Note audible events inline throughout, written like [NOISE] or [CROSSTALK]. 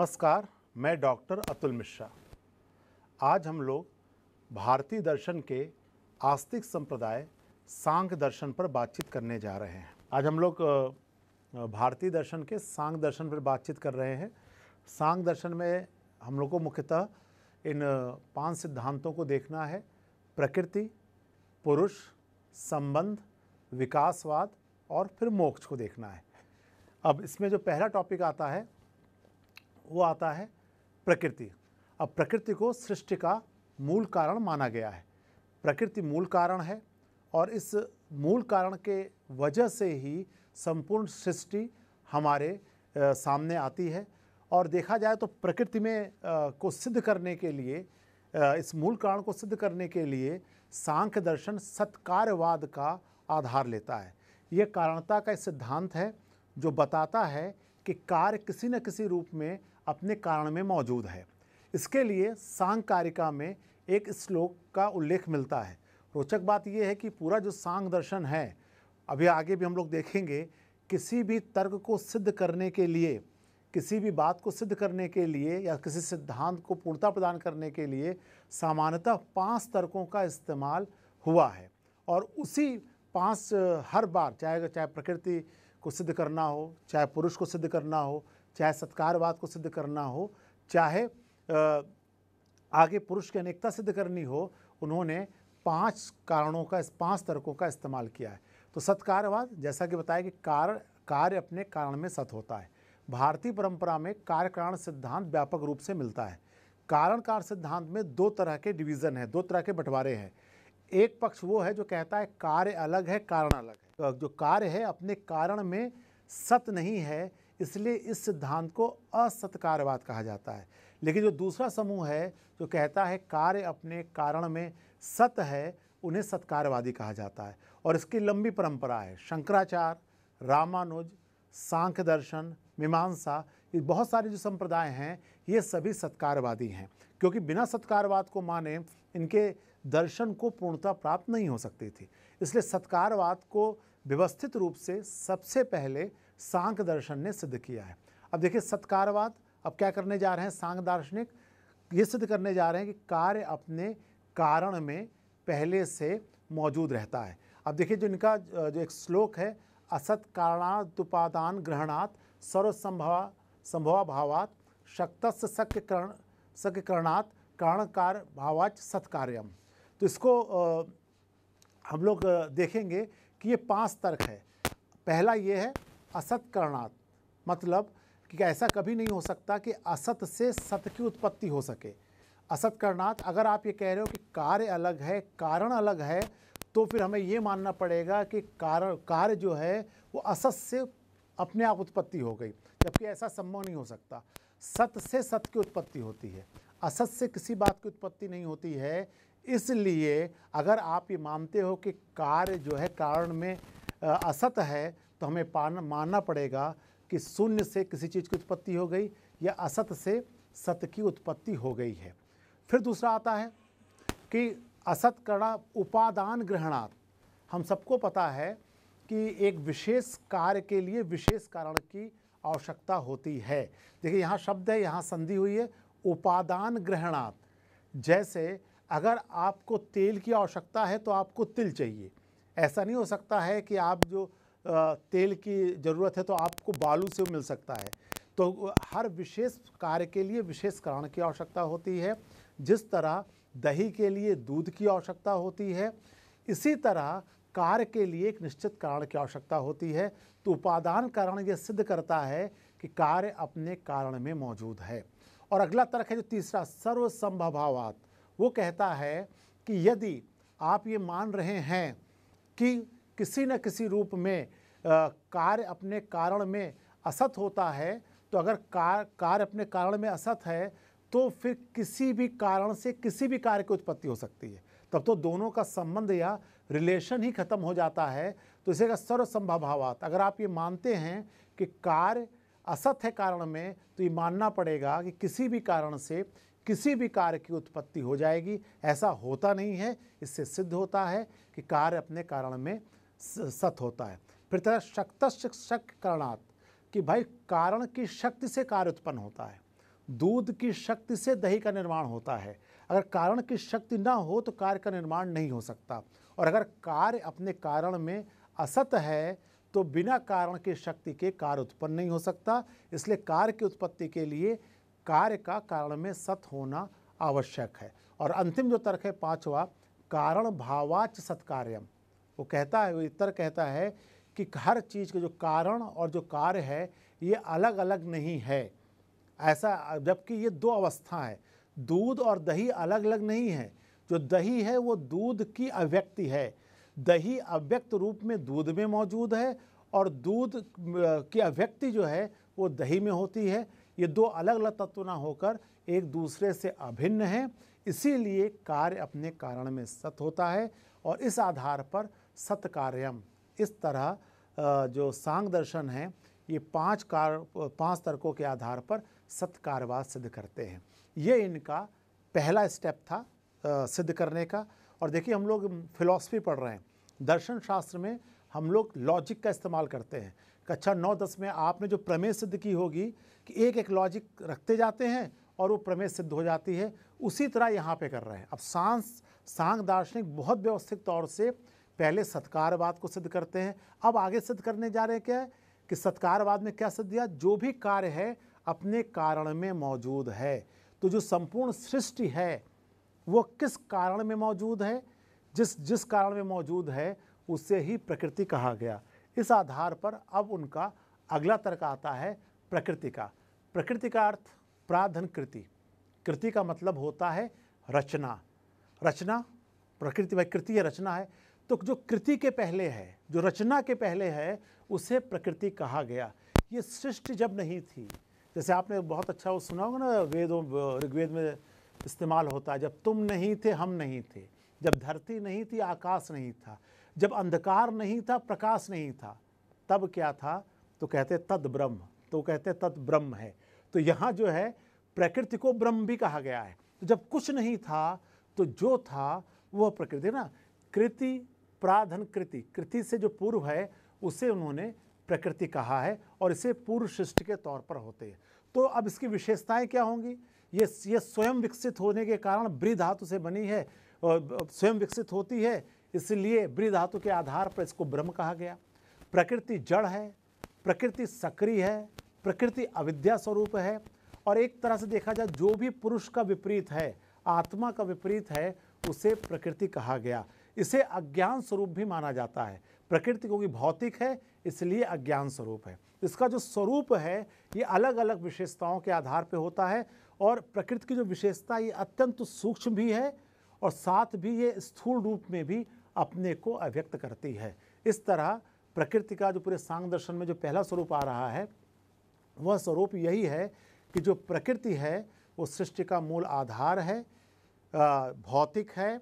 नमस्कार मैं डॉक्टर अतुल मिश्रा आज हम लोग भारतीय दर्शन के आस्तिक संप्रदाय सांख दर्शन पर बातचीत करने जा रहे हैं आज हम लोग भारतीय दर्शन के सांग दर्शन पर बातचीत कर रहे हैं सांग दर्शन में हम लोग को मुख्यतः इन पांच सिद्धांतों को देखना है प्रकृति पुरुष संबंध विकासवाद और फिर मोक्ष को देखना है अब इसमें जो पहला टॉपिक आता है वो आता है प्रकृति अब प्रकृति को सृष्टि का मूल कारण माना गया है प्रकृति मूल कारण है और इस मूल कारण के वजह से ही संपूर्ण सृष्टि हमारे आ, सामने आती है और देखा जाए तो प्रकृति में आ, को सिद्ध करने के लिए आ, इस मूल कारण को सिद्ध करने के लिए सांख्य दर्शन सत्कार्यवाद का आधार लेता है यह कारणता का सिद्धांत है जो बताता है कि कार्य किसी न किसी रूप में अपने कारण में मौजूद है इसके लिए सांग कारिका में एक श्लोक का उल्लेख मिलता है रोचक बात यह है कि पूरा जो सांग दर्शन है अभी आगे भी हम लोग देखेंगे किसी भी तर्क को सिद्ध करने के लिए किसी भी बात को सिद्ध करने के लिए या किसी सिद्धांत को पूर्णता प्रदान करने के लिए सामान्यतः पांच तर्कों का इस्तेमाल हुआ है और उसी पांच हर बार चाहे चाहे प्रकृति को सिद्ध करना हो चाहे पुरुष को सिद्ध करना हो चाहे सत्कारवाद को सिद्ध करना हो चाहे आगे पुरुष की अनेकता सिद्ध करनी हो उन्होंने पांच कारणों का पांच तर्कों का इस्तेमाल किया है तो सत्कारवाद जैसा कि बताया कि कार्य कार्य अपने कारण में सत होता है भारतीय परंपरा में कार्य कारण सिद्धांत व्यापक रूप से मिलता है कारण कार्य सिद्धांत में दो तरह के डिवीज़न है दो तरह के बंटवारे हैं एक पक्ष वो है जो कहता है कार्य अलग है कारण अलग है तो जो कार्य है अपने कारण में सत नहीं है इसलिए इस सिद्धांत को असत्कारवाद कहा जाता है लेकिन जो दूसरा समूह है जो कहता है कार्य अपने कारण में सत है उन्हें सत्कारवादी कहा जाता है और इसकी लंबी परंपरा है शंकराचार्य रामानुज सांख्य दर्शन मीमांसा ये बहुत सारे जो संप्रदाय हैं ये सभी सत्कारवादी हैं क्योंकि बिना सत्कारवाद को माने इनके दर्शन को पूर्णता प्राप्त नहीं हो सकती थी इसलिए सत्कारवाद को व्यवस्थित रूप से सबसे पहले सांक दर्शन ने सिद्ध किया है अब देखिए सत्कारवाद अब क्या करने जा रहे हैं सांख दार्शनिक ये सिद्ध करने जा रहे हैं कि कार्य अपने कारण में पहले से मौजूद रहता है अब देखिए जो इनका जो एक श्लोक है असत कारणादुपादान ग्रहणात् सर्वसंभवा संभवाभावात् शक्तस्य सक्य करण सक्य करणात् कारणकार भावाच सत्कार्यम तो इसको हम लोग देखेंगे कि ये पांच तर्क है पहला ये है असत करणात मतलब कि ऐसा कभी नहीं हो सकता कि असत से सत की उत्पत्ति हो सके असत करणात अगर आप ये कह रहे हो कि कार्य अलग है कारण अलग है तो फिर हमें ये मानना पड़ेगा कि कारण कार्य जो है वो असत से अपने आप उत्पत्ति हो गई जबकि ऐसा संभव नहीं हो सकता सत से सत की उत्पत्ति होती है असत से किसी बात की उत्पत्ति नहीं होती है इसलिए अगर आप ये मानते हो कि कार्य जो है कारण में असत है तो हमें पान मानना पड़ेगा कि शून्य से किसी चीज़ की उत्पत्ति हो गई या असत से सत्य की उत्पत्ति हो गई है फिर दूसरा आता है कि असत कड़ा उपादान ग्रहणात् हम सबको पता है कि एक विशेष कार्य के लिए विशेष कारण की आवश्यकता होती है देखिए यहाँ शब्द है यहाँ संधि हुई है उपादान ग्रहणात् जैसे अगर आपको तेल की आवश्यकता है तो आपको तिल चाहिए ऐसा नहीं हो सकता है कि आप जो तेल की ज़रूरत है तो आपको बालू से मिल सकता है तो हर विशेष कार्य के लिए विशेष कारण की आवश्यकता होती है जिस तरह दही के लिए दूध की आवश्यकता होती है इसी तरह कार्य के लिए एक निश्चित कारण की आवश्यकता होती है तो उपादान कारण यह सिद्ध करता है कि कार्य अपने कारण में मौजूद है और अगला तर्क है जो तीसरा सर्वसंभवात वो कहता है कि यदि आप ये मान रहे हैं कि किसी न किसी रूप में कार्य अपने कारण में असत होता है तो अगर कार कार्य अपने कारण में असत है तो फिर किसी भी कारण से किसी भी कार्य की उत्पत्ति हो सकती है तब तो दोनों का संबंध या रिलेशन ही खत्म हो जाता है तो इसे का सर्वसंभावात अगर आप ये मानते हैं कि कार्य असत है कारण में तो ये मानना पड़ेगा कि किसी भी कारण से किसी भी कार्य की उत्पत्ति हो जाएगी ऐसा होता नहीं है इससे सिद्ध होता है कि कार्य अपने कारण में सत होता है फिर तरह शक्त शक कारणात् कि भाई कारण की शक्ति से कार्य उत्पन्न होता है दूध की शक्ति से दही का निर्माण होता है अगर कारण की शक्ति ना हो तो कार्य का निर्माण नहीं हो सकता और अगर कार्य अपने कारण में असत है तो बिना कारण की शक्ति के कार्य उत्पन्न नहीं हो सकता इसलिए कार्य की उत्पत्ति के लिए कार्य का कारण में सत होना आवश्यक है और अंतिम जो तर्क है पांचवा कारण भावाच सत्कार्यम वो कहता है वो इतर कहता है कि हर चीज़ का जो कारण और जो कार्य है ये अलग अलग नहीं है ऐसा जबकि ये दो अवस्था है दूध और दही अलग अलग नहीं है जो दही है वो दूध की अव्यक्ति है दही अव्यक्त रूप में दूध में मौजूद है और दूध की अव्यक्ति जो है वो दही में होती है ये दो अलग अलग तत्व ना होकर एक दूसरे से अभिन्न हैं इसीलिए कार्य अपने कारण में सत होता है और इस आधार पर सत्कार्यम इस तरह जो सांग दर्शन है ये पांच कार पांच तर्कों के आधार पर सत्कारवाद सिद्ध करते हैं ये इनका पहला स्टेप था सिद्ध करने का और देखिए हम लोग फिलॉसफी पढ़ रहे हैं दर्शन शास्त्र में हम लोग लॉजिक का इस्तेमाल करते हैं कक्षा नौ दस में आपने जो प्रमेय सिद्ध की होगी कि एक एक लॉजिक रखते जाते हैं और वो प्रमेय सिद्ध हो जाती है उसी तरह यहाँ पे कर रहे हैं अब सांस सांग दार्शनिक बहुत व्यवस्थित तौर से पहले सत्कारवाद को सिद्ध करते हैं अब आगे सिद्ध करने जा रहे हैं क्या है कि सत्कारवाद में क्या सिद्ध दिया जो भी कार्य है अपने कारण में मौजूद है तो जो संपूर्ण सृष्टि है वो किस कारण में मौजूद है जिस जिस कारण में मौजूद है उसे ही प्रकृति कहा गया इस आधार पर अब उनका अगला तर्क आता है प्रकृति का प्रकृति का अर्थ प्राधन कृति कृति का मतलब होता है रचना रचना प्रकृति भाई कृति है रचना है तो जो कृति के पहले है जो रचना के पहले है उसे प्रकृति कहा गया ये सृष्टि जब नहीं थी जैसे आपने बहुत अच्छा वो सुना होगा ना वेदों ऋग्वेद में इस्तेमाल होता है जब तुम नहीं थे हम नहीं थे जब धरती नहीं थी आकाश नहीं था जब अंधकार नहीं था प्रकाश नहीं था तब क्या था तो कहते तद ब्रह्म तो कहते तद ब्रह्म है तो यहाँ जो है प्रकृति को ब्रह्म भी कहा गया है तो जब कुछ नहीं था तो जो था वह प्रकृति ना कृति प्राधन कृति कृति से जो पूर्व है उसे उन्होंने प्रकृति कहा है और इसे पूर्व शिष्ट के तौर पर होते हैं तो अब इसकी विशेषताएं क्या होंगी ये ये स्वयं विकसित होने के कारण ब्री धातु से बनी है और स्वयं विकसित होती है इसलिए ब्री धातु के आधार पर इसको ब्रह्म कहा गया प्रकृति जड़ है प्रकृति सक्रिय है प्रकृति अविद्या स्वरूप है और एक तरह से देखा जाए जो भी पुरुष का विपरीत है आत्मा का विपरीत है उसे प्रकृति कहा गया इसे अज्ञान स्वरूप भी माना जाता है प्रकृति क्योंकि भौतिक है इसलिए अज्ञान स्वरूप है इसका जो स्वरूप है ये अलग अलग विशेषताओं के आधार पर होता है और प्रकृति की जो विशेषता ये अत्यंत सूक्ष्म भी है और साथ भी ये स्थूल रूप में भी अपने को अव्यक्त करती है इस तरह प्रकृति का जो पूरे सांग दर्शन में जो पहला स्वरूप आ रहा है वह स्वरूप यही है कि जो प्रकृति है वो सृष्टि का मूल आधार है भौतिक है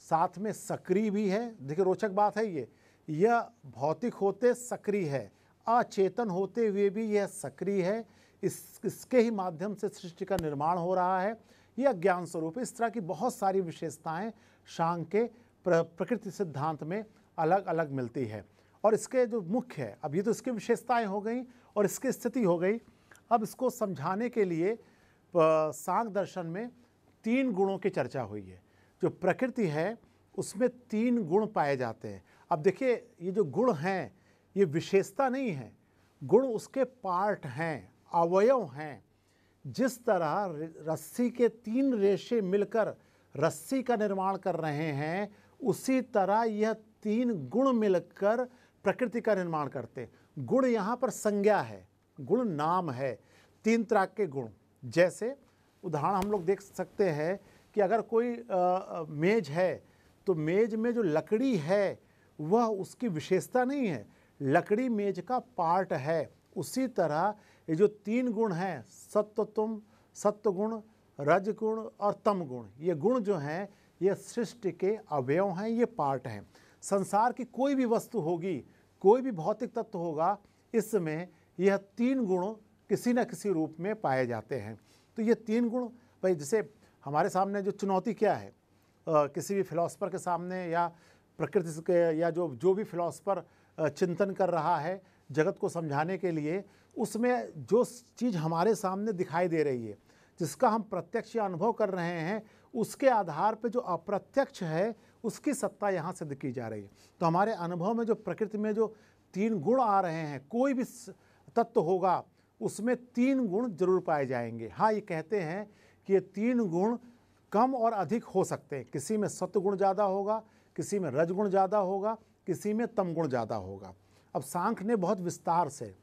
साथ में सक्रिय भी है देखिए रोचक बात है ये यह भौतिक होते सक्रिय है अचेतन होते हुए भी यह सक्रिय है इस इसके ही माध्यम से सृष्टि का निर्माण हो रहा है यह ज्ञान स्वरूप इस तरह की बहुत सारी विशेषताएं शांग के प्र, प्रकृति सिद्धांत में अलग अलग मिलती है और इसके जो मुख्य है अब ये तो इसकी विशेषताएं हो गई और इसकी स्थिति हो गई अब इसको समझाने के लिए सांग दर्शन में तीन गुणों की चर्चा हुई है जो प्रकृति है उसमें तीन गुण पाए जाते हैं अब देखिए ये जो गुण हैं ये विशेषता नहीं है गुण उसके पार्ट हैं अवयव हैं जिस तरह रस्सी के तीन रेशे मिलकर रस्सी का निर्माण कर रहे हैं उसी तरह यह तीन गुण मिलकर प्रकृति का निर्माण करते गुण यहाँ पर संज्ञा है गुण नाम है तीन तरह के गुण जैसे उदाहरण हम लोग देख सकते हैं कि अगर कोई आ, मेज है तो मेज में जो लकड़ी है वह उसकी विशेषता नहीं है लकड़ी मेज का पार्ट है उसी तरह ये जो तीन गुण हैं सत्व तुम सत्व गुण रज गुण और तम गुण ये गुण जो हैं ये सृष्टि के अवयव हैं ये पार्ट हैं संसार की कोई भी वस्तु होगी कोई भी भौतिक तत्व होगा इसमें यह तीन गुण किसी न किसी रूप में पाए जाते हैं तो ये तीन गुण भाई जैसे हमारे सामने जो चुनौती क्या है आ, किसी भी फिलासफ़र के सामने या प्रकृति के या जो जो भी फिलासफ़र चिंतन कर रहा है जगत को समझाने के लिए उसमें जो चीज़ हमारे सामने दिखाई दे रही है जिसका हम प्रत्यक्ष या अनुभव कर रहे हैं उसके आधार पर जो अप्रत्यक्ष है उसकी सत्ता यहाँ सिद्ध की जा रही है तो हमारे अनुभव में जो प्रकृति में जो तीन गुण आ रहे हैं कोई भी तत्व होगा उसमें तीन गुण जरूर पाए जाएंगे हाँ ये कहते हैं कि ये तीन गुण कम और अधिक हो सकते हैं किसी में गुण ज़्यादा होगा किसी में रजगुण ज़्यादा होगा किसी में तमगुण ज़्यादा होगा अब सांख ने बहुत विस्तार से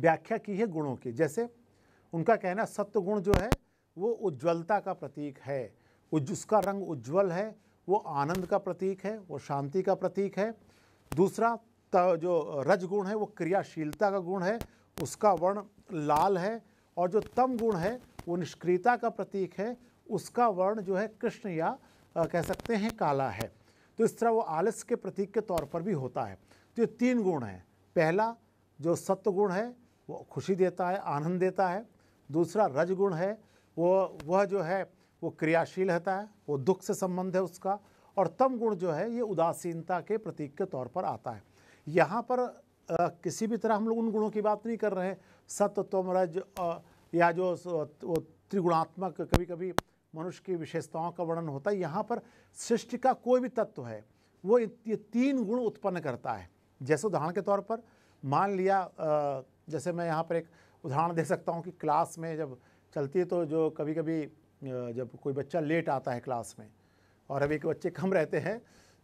व्याख्या की है गुणों की जैसे उनका कहना सत्य गुण जो है वो उज्ज्वलता का प्रतीक है उसका रंग उज्ज्वल है वो आनंद का प्रतीक है वो शांति का प्रतीक है दूसरा जो रजगुण है वो क्रियाशीलता का गुण है उसका वर्ण लाल है और जो तम गुण है वो निष्क्रियता का प्रतीक है उसका वर्ण जो है कृष्ण या आ, कह सकते हैं काला है तो इस तरह वो आलस्य के प्रतीक के तौर पर भी होता है तो ये तीन गुण हैं पहला जो सत्व गुण है वो खुशी देता है आनंद देता है दूसरा रज गुण है वो वह जो है वो क्रियाशील रहता है वो दुख से संबंध है उसका और तम गुण जो है ये उदासीनता के प्रतीक के तौर पर आता है यहाँ पर आ, किसी भी तरह हम लोग उन गुणों की बात नहीं कर रहे हैं सत्य तोम रज या जो वो त्रिगुणात्मक कभी कभी मनुष्य की विशेषताओं का वर्णन होता है यहाँ पर सृष्टि का कोई भी तत्व है वो ये तीन गुण उत्पन्न करता है जैसे उदाहरण के तौर पर मान लिया जैसे मैं यहाँ पर एक उदाहरण दे सकता हूँ कि क्लास में जब चलती है तो जो कभी कभी जब कोई बच्चा लेट आता है क्लास में और अभी के बच्चे कम रहते हैं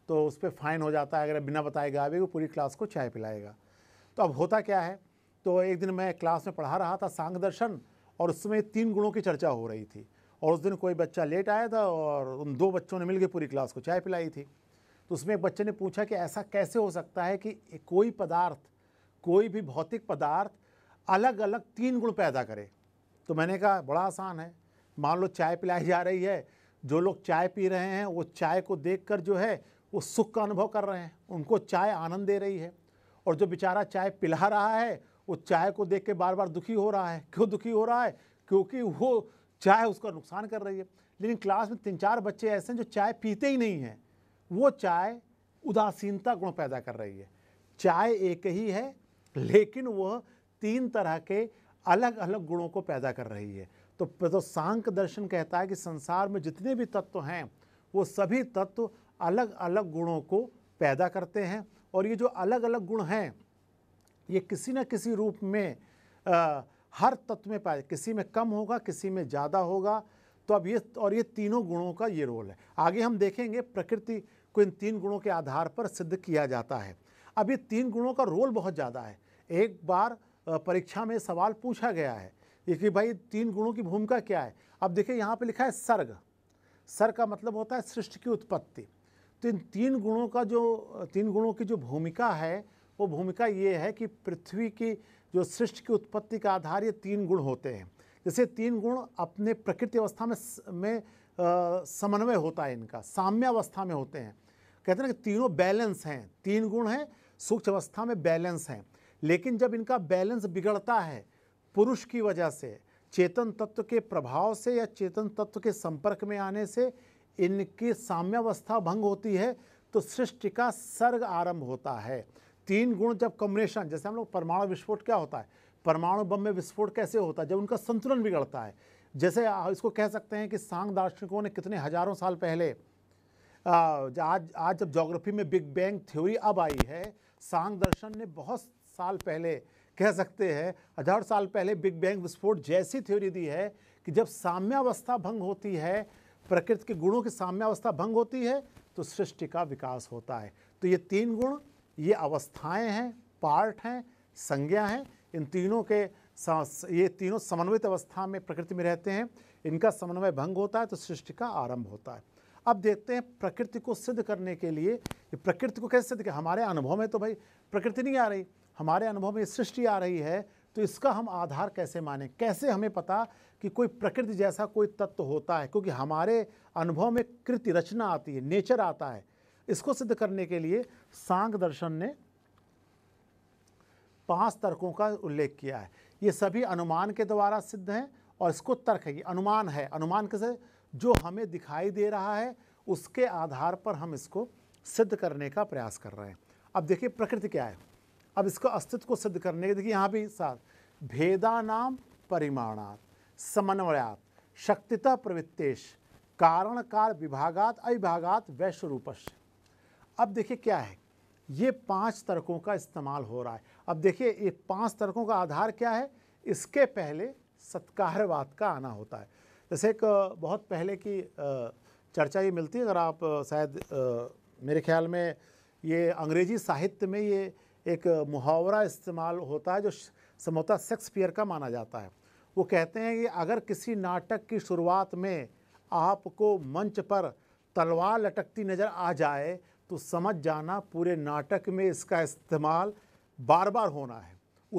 तो उस पर फाइन हो जाता है अगर बिना बताएगा अभी वो पूरी क्लास को चाय पिलाएगा तो अब होता क्या है तो एक दिन मैं क्लास में पढ़ा रहा था सांग दर्शन और उसमें तीन गुणों की चर्चा हो रही थी और उस दिन कोई बच्चा लेट आया था और उन दो बच्चों ने मिलकर पूरी क्लास को चाय पिलाई थी तो उसमें एक बच्चे ने पूछा कि ऐसा कैसे हो सकता है कि कोई पदार्थ कोई भी भौतिक पदार्थ अलग अलग तीन गुण पैदा करे तो मैंने कहा बड़ा आसान है मान लो चाय पिलाई जा रही है जो लोग चाय पी रहे हैं वो चाय को देख जो है वो सुख का अनुभव कर रहे हैं उनको चाय आनंद दे रही है और जो बेचारा चाय पिला रहा है वो चाय को देख के बार बार दुखी हो रहा है क्यों दुखी हो रहा है क्योंकि वो चाय उसका नुकसान कर रही है लेकिन क्लास में तीन चार बच्चे ऐसे हैं जो चाय पीते ही नहीं हैं वो चाय उदासीनता गुण पैदा कर रही है चाय एक ही है लेकिन वह तीन तरह के अलग अलग गुणों को पैदा कर रही है तो, तो दर्शन कहता है कि संसार में जितने भी तत्व हैं वो सभी तत्व अलग अलग गुणों को पैदा करते हैं और ये जो अलग अलग गुण हैं ये किसी न किसी रूप में आ, हर तत्व में पाया किसी में कम होगा किसी में ज़्यादा होगा तो अब ये और ये तीनों गुणों का ये रोल है आगे हम देखेंगे प्रकृति को इन तीन गुणों के आधार पर सिद्ध किया जाता है अब ये तीन गुणों का रोल बहुत ज़्यादा है एक बार परीक्षा में सवाल पूछा गया है कि भाई तीन गुणों की भूमिका क्या है अब देखिए यहाँ पे लिखा है सर्ग सर का मतलब होता है सृष्टि की उत्पत्ति तो इन तीन गुणों का जो तीन गुणों की जो भूमिका है वो भूमिका ये है कि पृथ्वी की जो सृष्टि की उत्पत्ति का आधार ये तीन गुण होते हैं जैसे तीन गुण अपने प्रकृति अवस्था में में समन्वय होता है इनका साम्य अवस्था में होते हैं कहते हैं कि तीनों बैलेंस हैं तीन गुण हैं सूक्ष्म अवस्था में बैलेंस हैं लेकिन जब इनका बैलेंस बिगड़ता है पुरुष की वजह से चेतन तत्व के प्रभाव से या चेतन तत्व के संपर्क में आने से इनकी साम्यावस्था भंग होती है तो सृष्टि का सर्ग आरंभ होता है तीन गुण जब कॉम्बिनेशन जैसे हम लोग परमाणु विस्फोट क्या होता है परमाणु बम में विस्फोट कैसे होता है जब उनका संतुलन बिगड़ता है जैसे इसको कह सकते हैं कि सांग दार्शनिकों ने कितने हजारों साल पहले आज आज जब जोग्राफी में बिग बैंग थ्योरी अब आई है सांग दर्शन ने बहुत साल पहले कह सकते हैं हजार साल पहले बिग बैंग विस्फोट जैसी थ्योरी दी है कि जब साम्यावस्था भंग होती है प्रकृति के गुणों की साम्यावस्था भंग होती है तो सृष्टि का विकास होता है तो ये तीन गुण ये अवस्थाएं हैं पार्ट हैं संज्ञा हैं इन तीनों के ये तीनों समन्वित अवस्था में प्रकृति में रहते हैं इनका समन्वय भंग होता है तो सृष्टि का आरंभ होता है अब देखते हैं प्रकृति को सिद्ध करने के लिए प्रकृति को कैसे सिद्ध हमारे अनुभव में तो भाई प्रकृति नहीं आ रही हमारे अनुभव में सृष्टि आ रही है तो इसका हम आधार कैसे माने कैसे हमें पता कि कोई प्रकृति जैसा कोई तत्व होता है क्योंकि हमारे अनुभव में कृति रचना आती है नेचर आता है इसको सिद्ध करने के लिए सांग दर्शन ने पांच तर्कों का उल्लेख किया है ये सभी अनुमान के द्वारा सिद्ध हैं और इसको तर्क है ये अनुमान है अनुमान कैसे जो हमें दिखाई दे रहा है उसके आधार पर हम इसको सिद्ध करने का प्रयास कर रहे हैं अब देखिए प्रकृति क्या है अब इसको अस्तित्व को सिद्ध करने के देखिए यहाँ भी साथ भेदा नाम परिमाणात समन्वयात शक्तिता प्रवृत्तेश कारण कार विभागात अविभागात वैश्वरूपश अब देखिए क्या है ये पांच तर्कों का इस्तेमाल हो रहा है अब देखिए ये पांच तर्कों का आधार क्या है इसके पहले सत्कारवाद का आना होता है जैसे एक बहुत पहले की चर्चा ये मिलती है अगर आप शायद मेरे ख्याल में ये अंग्रेजी साहित्य में ये एक मुहावरा इस्तेमाल होता है जो समोता शेक्सपियर का माना जाता है वो कहते हैं कि अगर किसी नाटक की शुरुआत में आपको मंच पर तलवार लटकती नज़र आ जाए तो समझ जाना पूरे नाटक में इसका इस्तेमाल बार बार होना है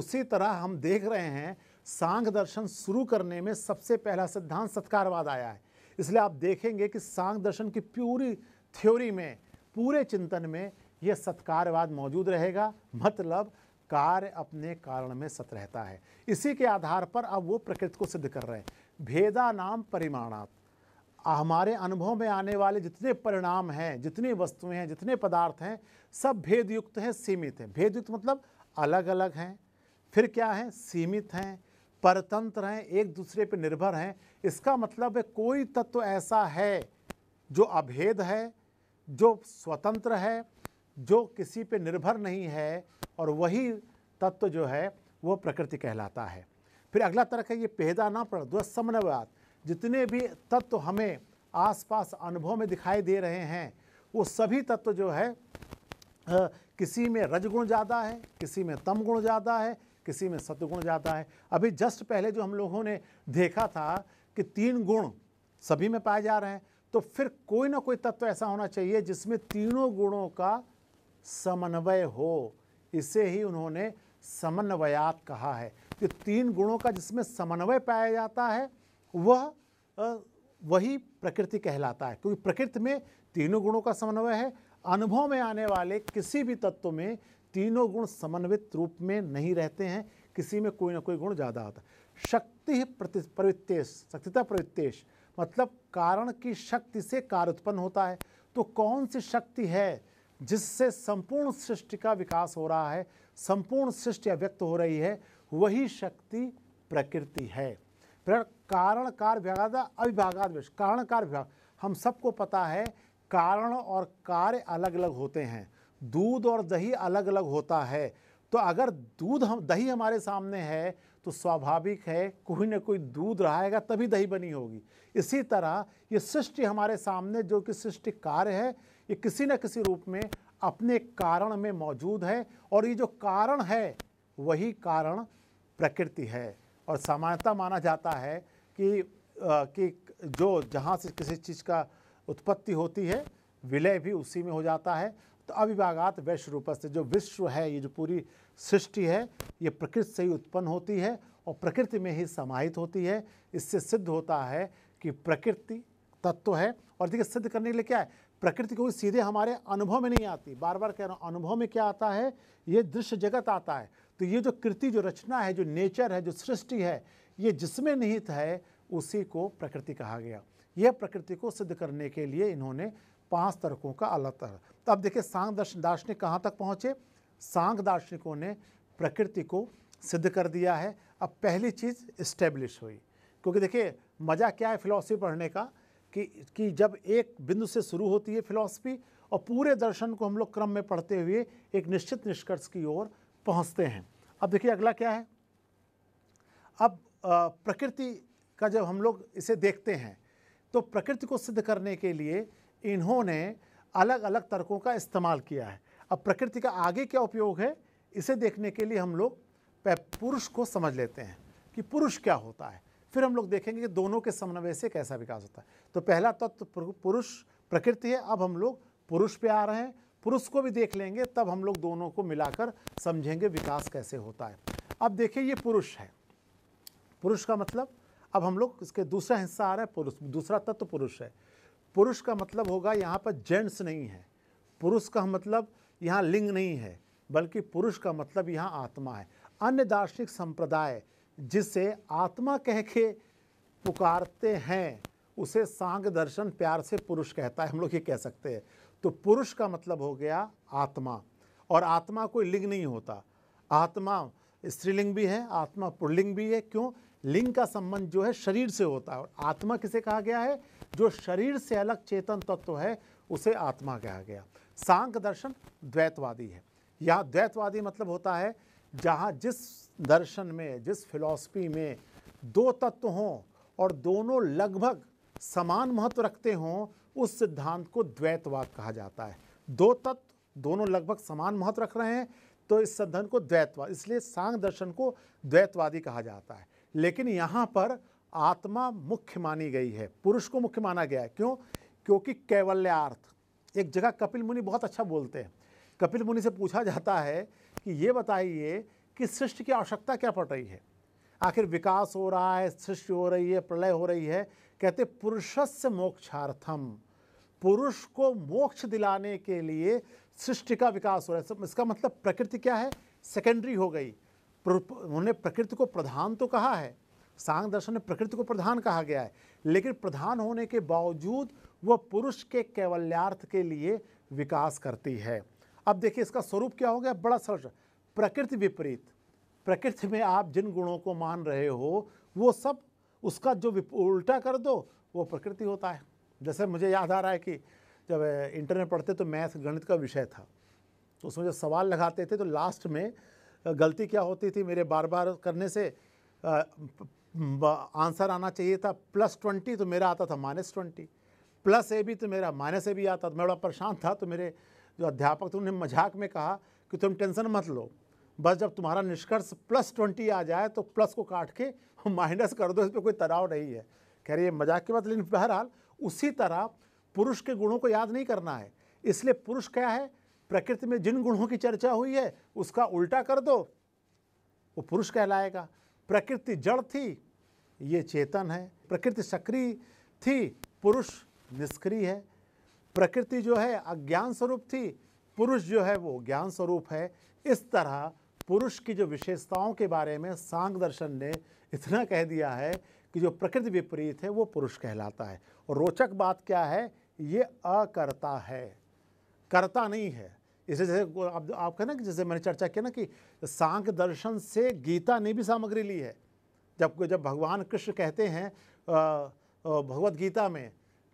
उसी तरह हम देख रहे हैं सांघ दर्शन शुरू करने में सबसे पहला सिद्धांत सत्कारवाद आया है इसलिए आप देखेंगे कि सांग दर्शन की पूरी थ्योरी में पूरे चिंतन में यह सत्कारवाद मौजूद रहेगा मतलब कार्य अपने कारण में सत रहता है इसी के आधार पर अब वो प्रकृति को सिद्ध कर रहे हैं भेदा नाम परिमाणात् हमारे अनुभव में आने वाले जितने परिणाम हैं जितनी वस्तुएं हैं जितने पदार्थ हैं सब भेदयुक्त हैं सीमित हैं भेदयुक्त मतलब अलग अलग हैं फिर क्या है सीमित हैं परतंत्र हैं एक दूसरे पर निर्भर हैं इसका मतलब है कोई तत्व ऐसा है जो अभेद है जो स्वतंत्र है जो किसी पे निर्भर नहीं है और वही तत्व जो है वह प्रकृति कहलाता है फिर अगला तरह है ये पेदा ना पड़ दुस्समन्वयात जितने भी तत्व हमें आसपास अनुभव में दिखाई दे रहे हैं वो सभी तत्व जो है आ, किसी में रजगुण ज़्यादा है किसी में तम गुण ज़्यादा है किसी में सतगुण ज़्यादा है अभी जस्ट पहले जो हम लोगों ने देखा था कि तीन गुण सभी में पाए जा रहे हैं तो फिर कोई ना कोई तत्व ऐसा होना चाहिए जिसमें तीनों गुणों का समन्वय हो इसे ही उन्होंने समन्वयात कहा है कि तीन गुणों का जिसमें समन्वय पाया जाता है वह वही प्रकृति कहलाता है क्योंकि प्रकृति में तीनों गुणों का समन्वय है अनुभव में आने वाले किसी भी तत्व में तीनों गुण समन्वित रूप में नहीं रहते हैं किसी में कोई ना कोई गुण ज़्यादा होता शक्ति प्रति प्रवृत्तेश शक्तिता प्रवृत्तेश मतलब कारण की शक्ति से कार्य उत्पन्न होता है तो कौन सी शक्ति है जिससे संपूर्ण सृष्टि का विकास हो रहा है संपूर्ण सृष्टि अव्यक्त हो रही है वही शक्ति प्रकृति है कारण कार विभाग अविभागादवेश कारण कार विभाग हम सबको पता है कारण और कार्य अलग अलग होते हैं दूध और दही अलग अलग होता है तो अगर दूध हम दही हमारे सामने है तो स्वाभाविक है कोई ना कोई दूध रहेगा तभी दही बनी होगी इसी तरह ये सृष्टि हमारे सामने जो कि सृष्टि कार्य है ये किसी न किसी रूप में अपने कारण में मौजूद है और ये जो कारण है वही कारण प्रकृति है और सामान्यता माना जाता है कि आ, कि जो जहाँ से किसी चीज़ का उत्पत्ति होती है विलय भी उसी में हो जाता है तो अविभागात वैश्व रूप से जो विश्व है ये जो पूरी सृष्टि है ये प्रकृति से ही उत्पन्न होती है और प्रकृति में ही समाहित होती है इससे सिद्ध होता है कि प्रकृति तत्व है और देखिए सिद्ध करने के लिए क्या है प्रकृति कोई सीधे हमारे अनुभव में नहीं आती बार बार कह रहा हूँ अनुभव में क्या आता है ये दृश्य जगत आता है तो ये जो कृति जो रचना है जो नेचर है जो सृष्टि है ये जिसमें निहित है उसी को प्रकृति कहा गया यह प्रकृति को सिद्ध करने के लिए इन्होंने पांच तर्कों का अलग तर्क अब देखिए सांग दर्शन दार्शनिक कहाँ तक पहुँचे सांग दार्शनिकों ने प्रकृति को सिद्ध कर दिया है अब पहली चीज़ इस्टेब्लिश हुई क्योंकि देखिए मज़ा क्या है फिलोसफी पढ़ने का कि कि जब एक बिंदु से शुरू होती है फिलासफी और पूरे दर्शन को हम लोग क्रम में पढ़ते हुए एक निश्चित निष्कर्ष की ओर पहुँचते हैं अब देखिए अगला क्या है अब प्रकृति का जब हम लोग इसे देखते हैं तो प्रकृति को सिद्ध करने के लिए इन्होंने अलग अलग तर्कों का इस्तेमाल किया है अब प्रकृति का आगे क्या उपयोग है इसे देखने के लिए हम लोग पुरुष को समझ लेते हैं कि पुरुष क्या होता है फिर हम लोग देखेंगे कि दोनों के समन्वय से कैसा विकास होता है तो पहला तत्व तो पुरुष प्रकृति है अब हम लोग पुरुष पे आ रहे हैं पुरुष को भी देख लेंगे तब हम लोग दोनों को मिलाकर समझेंगे विकास कैसे होता है अब देखिए ये पुरुष है पुरुष का मतलब अब हम लोग इसके दूसरा हिस्सा आ रहा है पुरुष दूसरा तत्व तो पुरुष है पुरुष का मतलब होगा यहाँ पर जेंट्स नहीं है पुरुष का मतलब यहाँ लिंग नहीं है बल्कि पुरुष का मतलब यहाँ आत्मा है अन्य दार्शनिक संप्रदाय जिसे आत्मा कह के पुकारते हैं उसे सांग दर्शन प्यार से पुरुष कहता है हम लोग ये कह सकते हैं तो पुरुष का मतलब हो गया आत्मा और आत्मा कोई लिंग नहीं होता आत्मा स्त्रीलिंग भी है आत्मा पुरलिंग भी है क्यों लिंग का संबंध जो है शरीर से होता है और आत्मा किसे कहा गया है जो शरीर से अलग चेतन तत्व तो है उसे आत्मा कहा गया सांख दर्शन द्वैतवादी है यहाँ द्वैतवादी मतलब होता है जहाँ जिस दर्शन में जिस फिलॉसफी में दो तत्व हों और दोनों लगभग समान महत्व रखते हों उस सिद्धांत को द्वैतवाद कहा जाता है दो तत्व दोनों लगभग समान महत्व रख रहे हैं तो इस सिद्धांत को द्वैतवाद इसलिए सांग दर्शन को द्वैतवादी कहा जाता है लेकिन यहाँ पर आत्मा मुख्य मानी गई है पुरुष को मुख्य माना गया है क्यों क्योंकि कैवल्यार्थ एक जगह कपिल मुनि बहुत अच्छा बोलते हैं कपिल मुनि से पूछा जाता है कि ये बताइए कि सृष्टि की आवश्यकता क्या पड़ रही है आखिर विकास हो रहा है सृष्टि हो रही है प्रलय हो रही है कहते से मोक्षार्थम पुरुष को मोक्ष दिलाने के लिए सृष्टि का विकास हो रहा है इसका मतलब प्रकृति क्या है सेकेंडरी हो गई उन्होंने प्रकृति को प्रधान तो कहा है सांग दर्शन में प्रकृति को प्रधान कहा गया है लेकिन प्रधान होने के बावजूद वह पुरुष के कैवल्यार्थ के लिए विकास करती है अब देखिए इसका स्वरूप क्या हो गया बड़ा सरल प्रकृति विपरीत प्रकृति में आप जिन गुणों को मान रहे हो वो सब उसका जो उल्टा कर दो वो प्रकृति होता है जैसे मुझे याद आ रहा है कि जब इंटरनेट पढ़ते तो मैथ गणित का विषय था तो उसमें जब सवाल लगाते थे तो लास्ट में गलती क्या होती थी मेरे बार बार करने से आंसर आना चाहिए था प्लस ट्वेंटी तो मेरा आता था माइनस ट्वेंटी प्लस ए भी तो मेरा माइनस ए भी आता था मैं बड़ा परेशान था तो मेरे जो अध्यापक थे उन्हें मजाक में कहा कि तुम टेंशन मत लो बस जब तुम्हारा निष्कर्ष प्लस ट्वेंटी आ जाए तो प्लस को काट के [LAUGHS] माइनस कर दो इस पर कोई तनाव नहीं है कह रही है मजाक की बात लेकिन बहरहाल उसी तरह पुरुष के गुणों को याद नहीं करना है इसलिए पुरुष क्या है प्रकृति में जिन गुणों की चर्चा हुई है उसका उल्टा कर दो वो पुरुष कहलाएगा प्रकृति जड़ थी ये चेतन है प्रकृति सक्रिय थी पुरुष निष्क्रिय है प्रकृति जो है अज्ञान स्वरूप थी पुरुष जो है वो ज्ञान स्वरूप है इस तरह पुरुष की जो विशेषताओं के बारे में सांग दर्शन ने इतना कह दिया है कि जो प्रकृति विपरीत है वो पुरुष कहलाता है और रोचक बात क्या है ये अकर्ता है करता नहीं है इसे जैसे आप आप कहें ना कि जैसे मैंने चर्चा किया ना कि सांख्य दर्शन से गीता ने भी सामग्री ली है जब जब भगवान कृष्ण कहते हैं भगवत गीता में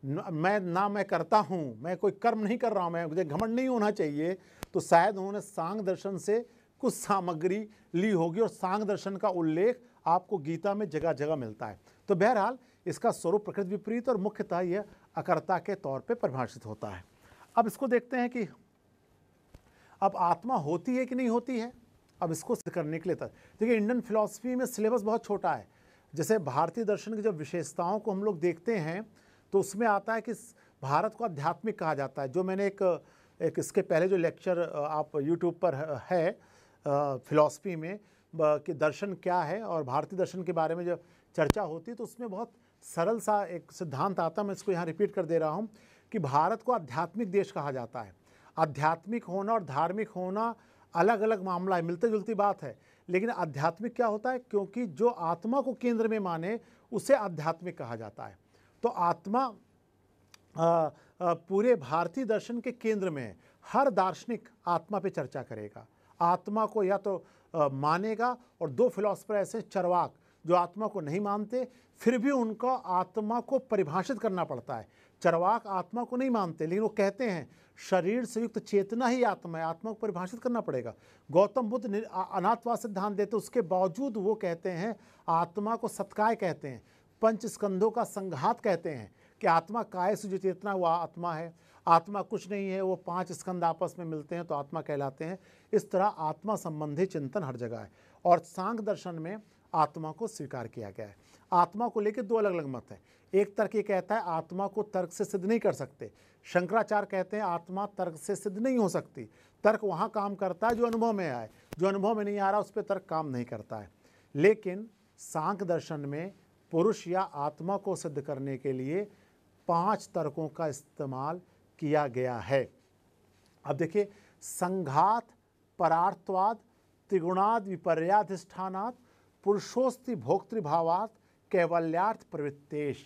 न, मैं ना मैं करता हूँ मैं कोई कर्म नहीं कर रहा हूँ मैं मुझे घमंड नहीं होना चाहिए तो शायद उन्होंने सांग दर्शन से कुछ सामग्री ली होगी और सांग दर्शन का उल्लेख आपको गीता में जगह जगह मिलता है तो बहरहाल इसका स्वरूप प्रकृति विपरीत और मुख्यतः यह अकर्ता के तौर पर परिभाषित होता है अब इसको देखते हैं कि अब आत्मा होती है कि नहीं होती है अब इसको करने के लिए तक देखिए इंडियन फिलॉसफी में सिलेबस बहुत छोटा है जैसे भारतीय दर्शन की जब विशेषताओं को हम लोग देखते हैं तो उसमें आता है कि भारत को आध्यात्मिक कहा जाता है जो मैंने एक एक इसके पहले जो लेक्चर आप यूट्यूब पर है फिलॉसफी में कि दर्शन क्या है और भारतीय दर्शन के बारे में जब चर्चा होती है तो उसमें बहुत सरल सा एक सिद्धांत आता मैं इसको यहाँ रिपीट कर दे रहा हूँ कि भारत को आध्यात्मिक देश कहा जाता है आध्यात्मिक होना और धार्मिक होना अलग अलग मामला है मिलते जुलती बात है लेकिन आध्यात्मिक क्या होता है क्योंकि जो आत्मा को केंद्र में माने उसे आध्यात्मिक कहा जाता है तो आत्मा आ, आ, पूरे भारतीय दर्शन के केंद्र में हर दार्शनिक आत्मा पे चर्चा करेगा आत्मा को या तो आ, मानेगा और दो फिलोसफर ऐसे चरवाक जो आत्मा को नहीं मानते फिर भी उनको आत्मा को परिभाषित करना पड़ता है चरवाक आत्मा को नहीं मानते लेकिन वो कहते हैं शरीर से युक्त चेतना ही आत्मा है आत्मा को परिभाषित करना पड़ेगा गौतम बुद्ध अनात्मा सिद्धांत देते उसके बावजूद वो कहते हैं आत्मा को सत्काय कहते हैं पंच स्कंधों का संघात कहते हैं कि आत्मा काय से जो चेतना वो आत्मा है आत्मा कुछ नहीं है वो पांच स्कंद आपस में मिलते हैं तो आत्मा कहलाते हैं इस तरह आत्मा संबंधी चिंतन हर जगह है और सांग दर्शन में आत्मा को स्वीकार किया गया है आत्मा को लेकर दो अलग अलग मत है एक तर्क ये कहता है आत्मा को तर्क से सिद्ध नहीं कर सकते शंकराचार्य कहते हैं आत्मा तर्क से सिद्ध नहीं हो सकती तर्क वहाँ काम करता है जो अनुभव में आए जो अनुभव में नहीं आ रहा उस पर तर्क काम नहीं करता है लेकिन सांख दर्शन में पुरुष या आत्मा को सिद्ध करने के लिए पांच तर्कों का इस्तेमाल किया गया है अब देखिए संघात परार्थवाद त्रिगुणाद विपर्याधिष्ठानात पुरुषोस्ति भोक्तृभावात् कैवल्यार्थ प्रवृत्तेश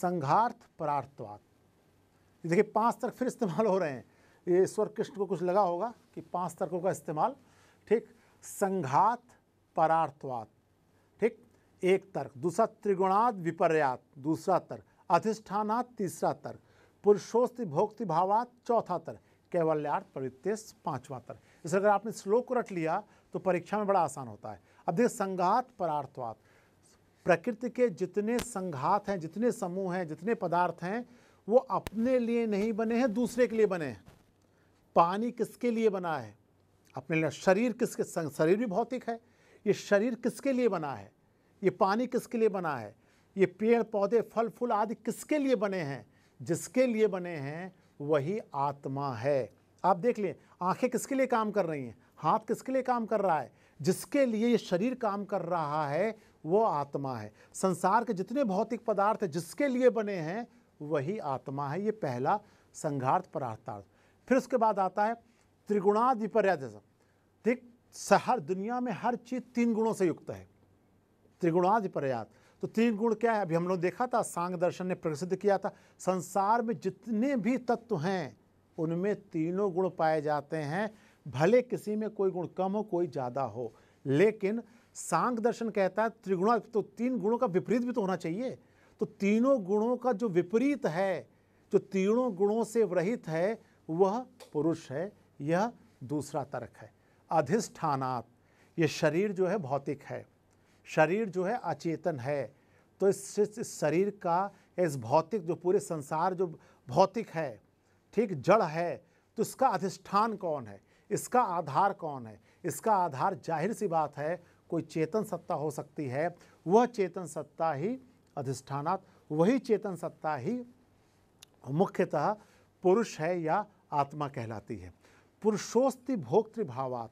संघार्थ परार्थवाद देखिए पांच तर्क फिर इस्तेमाल हो रहे हैं ये ईश्वर कृष्ण को कुछ लगा होगा कि पांच तर्कों का इस्तेमाल ठीक संघात परार्थवाद ठीक एक तर्क दूसरा त्रिगुणात विपर्यात दूसरा तर्क अधिष्ठानात तीसरा तर्क पुरुषोस्ति भोक्ति भावात चौथा तर्क कैवल्यार्थ प्रवृत्तेश पांचवा तर्क इस अगर आपने श्लोक को रट लिया तो परीक्षा में बड़ा आसान होता है अब देखिए संघात परार्थवाद प्रकृति के जितने संघात हैं जितने समूह हैं जितने पदार्थ हैं वो अपने लिए नहीं बने हैं दूसरे के लिए बने हैं पानी किसके लिए बना है अपने लिए शरीर किसके शरीर भी भौतिक है ये शरीर किसके लिए बना है ये पानी किसके लिए बना है ये पेड़ पौधे फल फूल आदि किसके लिए बने हैं जिसके लिए बने हैं वही आत्मा है आप देख लें आंखें किसके लिए काम कर रही हैं हाथ किसके लिए काम कर रहा है जिसके लिए ये शरीर काम कर रहा है वो आत्मा है संसार के जितने भौतिक पदार्थ जिसके लिए बने हैं वही आत्मा है ये पहला संघार्थ परार्थार्थ फिर उसके बाद आता है त्रिगुणाद विपर्यादसम देख हर दुनिया में हर चीज़ तीन गुणों से युक्त है त्रिगुणाद तो तीन गुण क्या है अभी हम लोग देखा था सांग दर्शन ने प्रसिद्ध किया था संसार में जितने भी तत्व हैं उनमें तीनों गुण पाए जाते हैं भले किसी में कोई गुण कम हो कोई ज़्यादा हो लेकिन सांग दर्शन कहता है त्रिगुणा तो तीन गुणों का विपरीत भी तो होना चाहिए तो तीनों गुणों का जो विपरीत है जो तीनों गुणों से रहित है वह पुरुष है यह दूसरा तर्क है अधिष्ठानात ये शरीर जो है भौतिक है शरीर जो है अचेतन है तो इस, इस शरीर का इस भौतिक जो पूरे संसार जो भौतिक है ठीक जड़ है तो इसका अधिष्ठान कौन है इसका आधार कौन है इसका आधार जाहिर सी बात है कोई चेतन सत्ता हो सकती है वह चेतन सत्ता ही अधिष्ठानात वही चेतन सत्ता ही मुख्यतः पुरुष है या आत्मा कहलाती है पुरुषोस्ति भोक्तृभावात्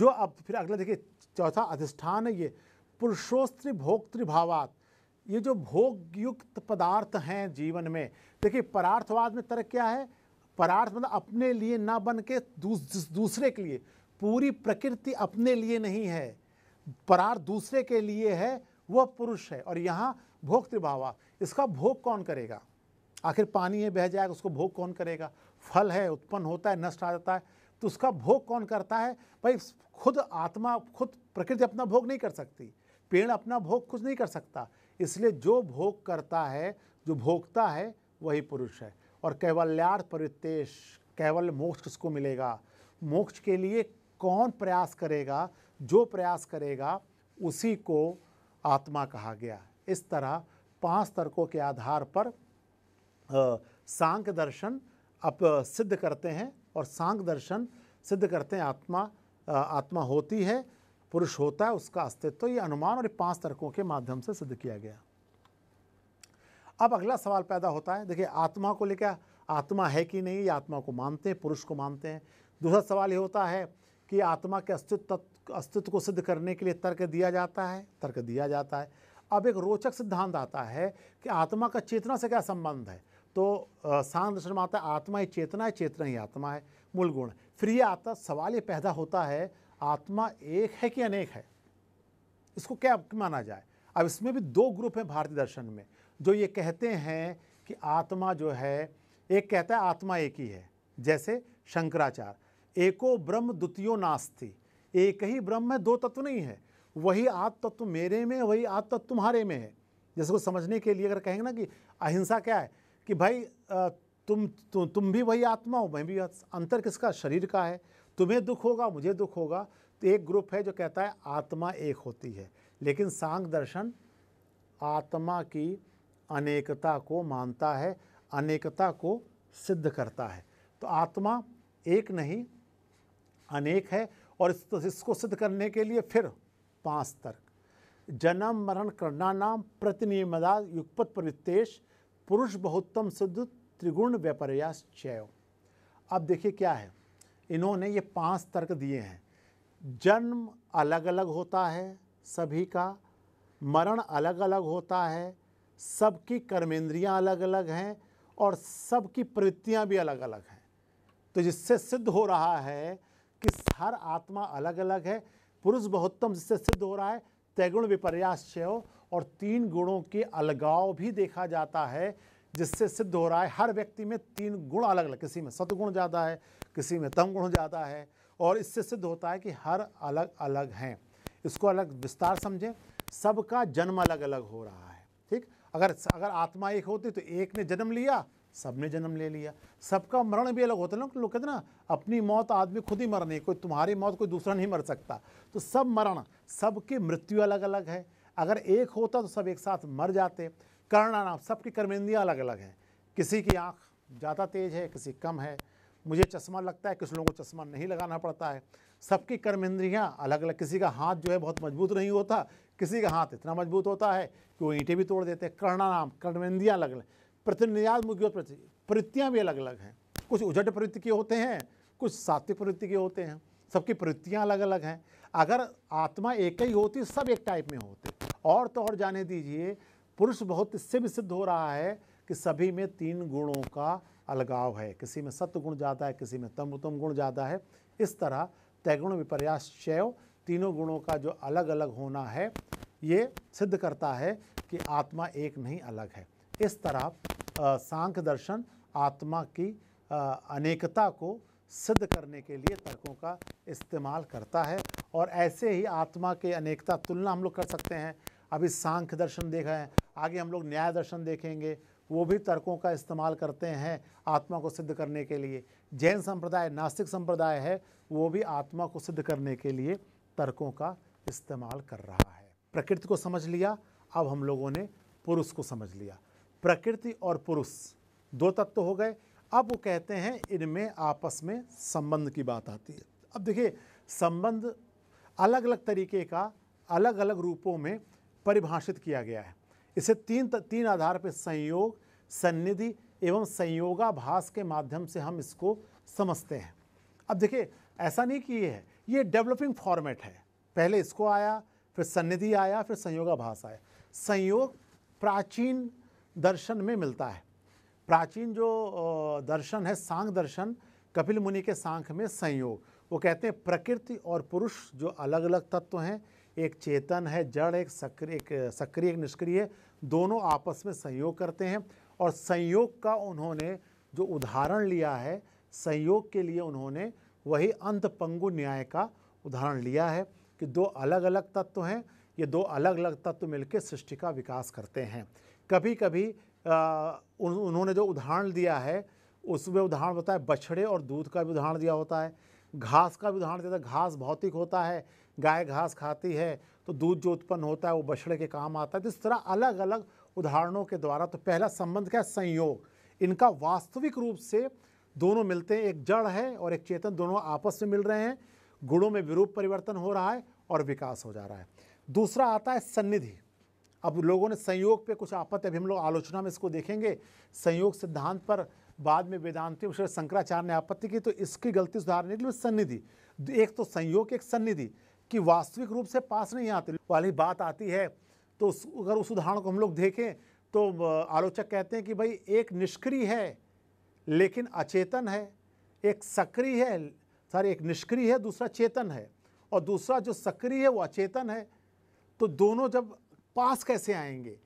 जो अब फिर अगला देखिए चौथा अधिष्ठान है ये पुरुषोस्त्र भोक्तृभावात् ये जो भोगयुक्त पदार्थ हैं जीवन में देखिए परार्थवाद में तर्क क्या है परार्थ मतलब अपने लिए ना बन के दूस, दूसरे के लिए पूरी प्रकृति अपने लिए नहीं है परार्थ दूसरे के लिए है वह पुरुष है और यहाँ भोक्तृभावा इसका भोग कौन करेगा आखिर पानी है बह जाएगा उसको भोग कौन करेगा फल है उत्पन्न होता है नष्ट आ जाता है तो उसका भोग कौन करता है भाई खुद आत्मा खुद प्रकृति अपना भोग नहीं कर सकती पेड़ अपना भोग कुछ नहीं कर सकता इसलिए जो भोग करता है जो भोगता है वही पुरुष है और कैवल्यार्थ परितेश कैवल मोक्ष किसको मिलेगा मोक्ष के लिए कौन प्रयास करेगा जो प्रयास करेगा उसी को आत्मा कहा गया इस तरह पांच तर्कों के आधार पर सांख्य दर्शन अप सिद्ध करते हैं और सांख्य दर्शन सिद्ध करते हैं आत्मा आत्मा होती है पुरुष होता है उसका अस्तित्व तो ये अनुमान और पांच तर्कों के माध्यम से सिद्ध किया गया अब अगला सवाल पैदा होता है देखिए आत्मा को लेकर आत्मा है कि नहीं ये आत्मा को मानते हैं पुरुष को मानते हैं दूसरा सवाल ये होता है कि आत्मा के अस्तित्व अस्तित्व को सिद्ध करने के लिए तर्क दिया जाता है तर्क दिया जाता है अब एक रोचक सिद्धांत आता है कि आत्मा का चेतना से क्या संबंध है तो शांत दर्शन में आता है आत्मा ही चेतना है चेतना ही आत्मा है मूल गुण फिर ये आता सवाल ये पैदा होता है आत्मा एक है कि अनेक है इसको क्या माना जाए अब इसमें भी दो ग्रुप हैं भारतीय दर्शन में जो ये कहते हैं कि आत्मा जो है एक कहता है आत्मा एक ही है जैसे शंकराचार्य एको ब्रह्म द्वितीयो नास्ति एक ही ब्रह्म में दो तत्व नहीं है वही आत्म तत्व मेरे में वही आत्म तत्व तुम्हारे में है जैसे को समझने के लिए अगर कहेंगे ना कि अहिंसा क्या है कि भाई तुम तु, तुम भी वही आत्मा हो मैं भी अंतर किसका शरीर का है तुम्हें दुख होगा मुझे दुख होगा तो एक ग्रुप है जो कहता है आत्मा एक होती है लेकिन सांग दर्शन आत्मा की अनेकता को मानता है अनेकता को सिद्ध करता है तो आत्मा एक नहीं अनेक है और इस तो इसको सिद्ध करने के लिए फिर पांच तर्क जन्म मरण करना नाम प्रतिनियमदा युगपत प्रवृत्तेश पुरुष बहुत्तम सिद्ध त्रिगुण व्यपर्यास चय अब देखिए क्या है इन्होंने ये पांच तर्क दिए हैं जन्म अलग अलग होता है सभी का मरण अलग अलग होता है सबकी कर्मेंद्रियां अलग अलग हैं और सबकी प्रवृत्तियां भी अलग अलग हैं तो जिससे सिद्ध हो रहा है कि हर आत्मा अलग अलग है पुरुष बहुत्तम जिससे सिद्ध हो रहा है तैगुण विपर्याश्चय और तीन गुणों के अलगाव भी देखा जाता है जिससे सिद्ध हो रहा है हर व्यक्ति में तीन गुण अलग अलग किसी में सतगुण ज़्यादा है किसी में तम गुण ज़्यादा है और इससे सिद्ध होता है कि हर अलग अलग हैं इसको अलग विस्तार समझें सबका जन्म अलग अलग हो रहा है ठीक अगर अगर आत्मा एक होती तो एक ने जन्म लिया सब ने जन्म ले लिया सबका मरण भी अलग होता है ना लोग कहते ना अपनी मौत आदमी खुद ही मरनी कोई तुम्हारी मौत कोई दूसरा नहीं मर सकता तो सब मरण सबकी मृत्यु अलग अलग है अगर एक होता तो सब एक साथ मर जाते नाम सबकी कर्मेंद्रियाँ अलग अलग हैं किसी की आँख ज़्यादा तेज है किसी कम है मुझे चश्मा लगता है किस लोगों को चश्मा नहीं लगाना पड़ता है सबकी कर्म इंद्रियाँ अलग अलग किसी का हाथ जो है बहुत मजबूत नहीं होता किसी का हाथ इतना मजबूत होता है कि वो ईंटें भी तोड़ देते हैं कर्णा नाम कर्मेंद्रियाँ अलग अलग प्रतिनियात्मुखी और प्रवृत्तियाँ भी अलग अलग हैं कुछ उजट प्रवृत्ति के होते हैं कुछ सात्विक प्रवृत्ति के होते हैं सबकी प्रवृत्तियाँ अलग अलग हैं अगर आत्मा एक ही होती सब एक टाइप में होते और तो और जाने दीजिए पुरुष बहुत इससे भी सिद्ध हो रहा है कि सभी में तीन गुणों का अलगाव है किसी में सत्य गुण ज़्यादा है किसी में तम उत्तम गुण ज़्यादा है इस तरह तैगुण विपर्यास शैव तीनों गुणों का जो अलग अलग होना है ये सिद्ध करता है कि आत्मा एक नहीं अलग है इस तरह सांख्य दर्शन आत्मा की आ, अनेकता को सिद्ध करने के लिए तर्कों का इस्तेमाल करता है और ऐसे ही आत्मा के अनेकता तुलना हम लोग कर सकते हैं अभी सांख्य दर्शन देखा है आगे हम लोग न्याय दर्शन देखेंगे वो भी तर्कों का इस्तेमाल करते हैं आत्मा को सिद्ध करने के लिए जैन संप्रदाय नास्तिक संप्रदाय है वो भी आत्मा को सिद्ध करने के लिए तर्कों का इस्तेमाल कर रहा है प्रकृति को समझ लिया अब हम लोगों ने पुरुष को समझ लिया प्रकृति और पुरुष दो तत्व हो गए अब वो कहते हैं इनमें आपस में संबंध की बात आती है अब देखिए संबंध अलग अलग तरीके का अलग अलग रूपों में परिभाषित किया गया है इसे तीन तीन आधार पर संयोग सन्निधि एवं संयोगाभास के माध्यम से हम इसको समझते हैं अब देखिए ऐसा नहीं कि ये है ये डेवलपिंग फॉर्मेट है पहले इसको आया फिर सन्निधि आया फिर संयोगाभास आया संयोग प्राचीन दर्शन में मिलता है प्राचीन जो दर्शन है सांग दर्शन कपिल मुनि के सांख में संयोग वो कहते हैं प्रकृति और पुरुष जो अलग अलग तत्व हैं एक चेतन है जड़ एक सक्रिय एक सक्रिय एक निष्क्रिय दोनों आपस में संयोग करते हैं और संयोग का उन्होंने जो उदाहरण लिया है संयोग के लिए उन्होंने वही अंत पंगु न्याय का उदाहरण लिया है कि दो अलग अलग तत्व हैं ये दो अलग अलग तत्व मिलकर सृष्टि का विकास करते हैं कभी कभी आ, उन, उन्होंने जो उदाहरण दिया है उसमें उदाहरण होता है बछड़े और दूध का भी उदाहरण दिया होता है घास का भी उदाहरण देता है घास भौतिक होता है गाय घास खाती है तो दूध जो उत्पन्न होता है वो बछड़े के काम आता है तो इस तरह अलग अलग उदाहरणों के द्वारा तो पहला संबंध क्या है संयोग इनका वास्तविक रूप से दोनों मिलते हैं एक जड़ है और एक चेतन दोनों आपस में मिल रहे हैं गुणों में विरूप परिवर्तन हो रहा है और विकास हो जा रहा है दूसरा आता है सन्निधि अब लोगों ने संयोग पे कुछ आपत्ति अभी हम लोग आलोचना में इसको देखेंगे संयोग सिद्धांत पर बाद में वेदांति शंकराचार्य ने आपत्ति की तो इसकी गलती सुधारने के लिए सन्निधि एक तो संयोग एक सन्निधि कि वास्तविक रूप से पास नहीं आते वाली बात आती है तो अगर उस उदाहरण को हम लोग देखें तो आलोचक कहते हैं कि भाई एक निष्क्रिय है लेकिन अचेतन है एक सक्रिय है सॉरी एक निष्क्रिय है दूसरा चेतन है और दूसरा जो सक्रिय है वो अचेतन है तो दोनों जब पास कैसे आएंगे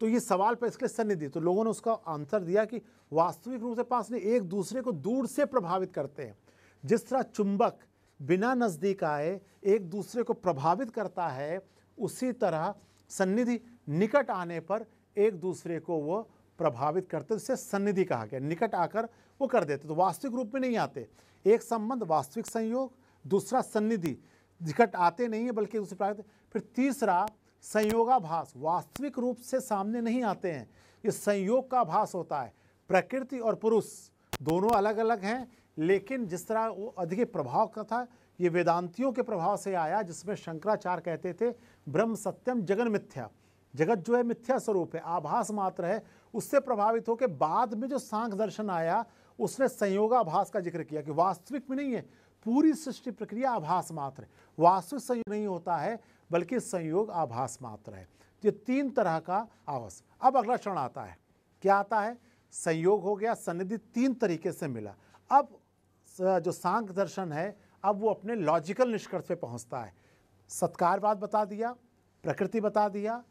तो ये सवाल पर इसके दी तो लोगों ने उसका आंसर दिया कि वास्तविक रूप से पास नहीं एक दूसरे को दूर से प्रभावित करते हैं जिस तरह चुंबक बिना नज़दीक आए एक दूसरे को प्रभावित करता है उसी तरह सन्निधि निकट आने पर एक दूसरे को वो प्रभावित करते उसे सन्निधि कहा गया निकट आकर वो कर देते तो वास्तविक रूप में नहीं आते एक संबंध वास्तविक संयोग दूसरा सन्निधि निकट आते नहीं है बल्कि दूसरे प्राप्त फिर तीसरा संयोगाभास वास्तविक रूप से सामने नहीं आते हैं ये संयोग का भास होता है प्रकृति और पुरुष दोनों अलग अलग हैं लेकिन जिस तरह वो अधिक प्रभाव का था ये वेदांतियों के प्रभाव से आया जिसमें शंकराचार्य कहते थे ब्रह्म सत्यम जगन मिथ्या जगत जो है मिथ्या स्वरूप है आभास मात्र है उससे प्रभावित होकर बाद में जो सांख दर्शन आया उसने संयोगाभास का जिक्र किया कि वास्तविक में नहीं है पूरी सृष्टि प्रक्रिया आभास मात्र है वास्तविक संयोग नहीं होता है बल्कि संयोग आभास मात्र है तो ये तीन तरह का आवास अब अगला क्षण आता है क्या आता है संयोग हो गया सन्निधि तीन तरीके से मिला अब जो सांख्य दर्शन है अब वो अपने लॉजिकल निष्कर्ष पे पहुंचता है सत्कारवाद बता दिया प्रकृति बता दिया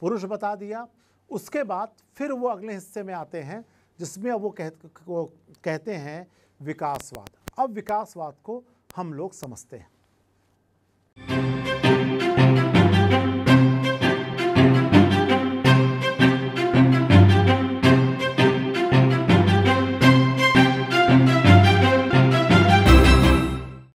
पुरुष बता दिया उसके बाद फिर वो अगले हिस्से में आते हैं जिसमें अब वो कह वो कहते हैं विकासवाद अब विकासवाद को हम लोग समझते हैं